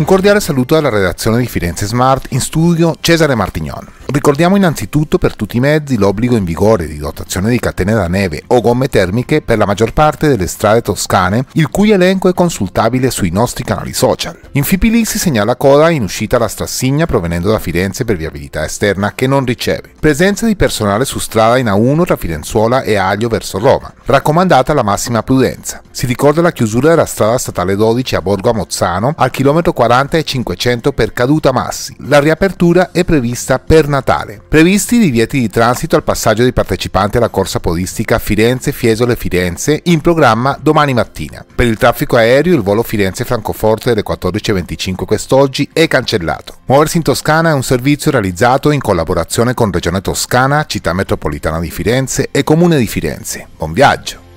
Un cordiale saluto alla redazione di Firenze Smart, in studio Cesare Martignon. Ricordiamo innanzitutto per tutti i mezzi l'obbligo in vigore di dotazione di catene da neve o gomme termiche per la maggior parte delle strade toscane, il cui elenco è consultabile sui nostri canali social. In Fipili si segnala coda in uscita la Strassigna provenendo da Firenze per viabilità esterna che non riceve. Presenza di personale su strada in A1 tra Firenzuola e Aglio verso Roma. Raccomandata la massima prudenza. Si ricorda la chiusura della strada statale 12 a Borgo a Mozzano al chilometro 40 e 500 per caduta massi. La riapertura è prevista per Natale. Natale. Previsti divieti di transito al passaggio dei partecipanti alla corsa podistica Firenze-Fiesole-Firenze in programma domani mattina. Per il traffico aereo il volo Firenze-Francoforte alle 14.25 quest'oggi è cancellato. Muoversi in Toscana è un servizio realizzato in collaborazione con Regione Toscana, Città Metropolitana di Firenze e Comune di Firenze. Buon viaggio!